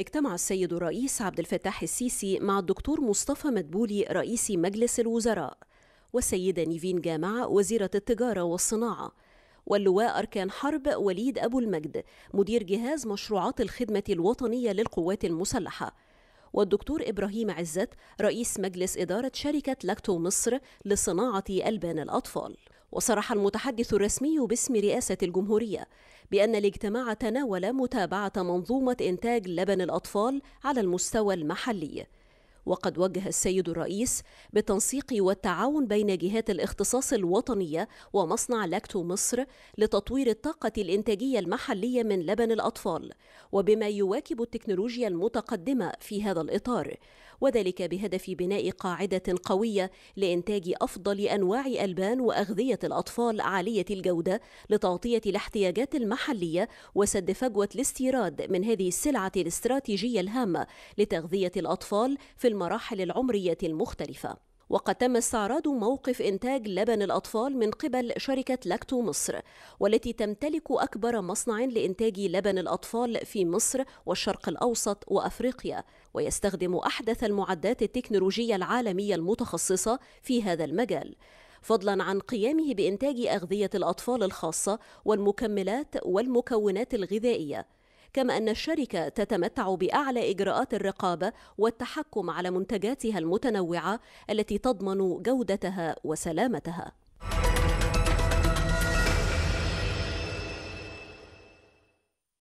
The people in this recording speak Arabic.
اجتمع السيد الرئيس عبد الفتاح السيسي مع الدكتور مصطفى مدبولي رئيس مجلس الوزراء والسيدة نيفين جامعة وزيرة التجارة والصناعة واللواء أركان حرب وليد أبو المجد مدير جهاز مشروعات الخدمة الوطنية للقوات المسلحة والدكتور إبراهيم عزت رئيس مجلس إدارة شركة لاكتو مصر لصناعة ألبان الأطفال وصرح المتحدث الرسمي باسم رئاسة الجمهورية بأن الاجتماع تناول متابعة منظومة إنتاج لبن الأطفال على المستوى المحلي وقد وجه السيد الرئيس بتنسيق والتعاون بين جهات الاختصاص الوطنية ومصنع لاكتو مصر لتطوير الطاقة الإنتاجية المحلية من لبن الأطفال وبما يواكب التكنولوجيا المتقدمة في هذا الإطار وذلك بهدف بناء قاعدة قوية لإنتاج أفضل أنواع ألبان وأغذية الأطفال عالية الجودة لتغطية الاحتياجات المحلية وسد فجوة الاستيراد من هذه السلعة الاستراتيجية الهامة لتغذية الأطفال في الم المراحل العمرية المختلفة وقد تم استعراض موقف إنتاج لبن الأطفال من قبل شركة لاكتو مصر والتي تمتلك أكبر مصنع لإنتاج لبن الأطفال في مصر والشرق الأوسط وأفريقيا ويستخدم أحدث المعدات التكنولوجية العالمية المتخصصة في هذا المجال فضلا عن قيامه بإنتاج أغذية الأطفال الخاصة والمكملات والمكونات الغذائية كما أن الشركة تتمتع بأعلى إجراءات الرقابة والتحكم على منتجاتها المتنوعة التي تضمن جودتها وسلامتها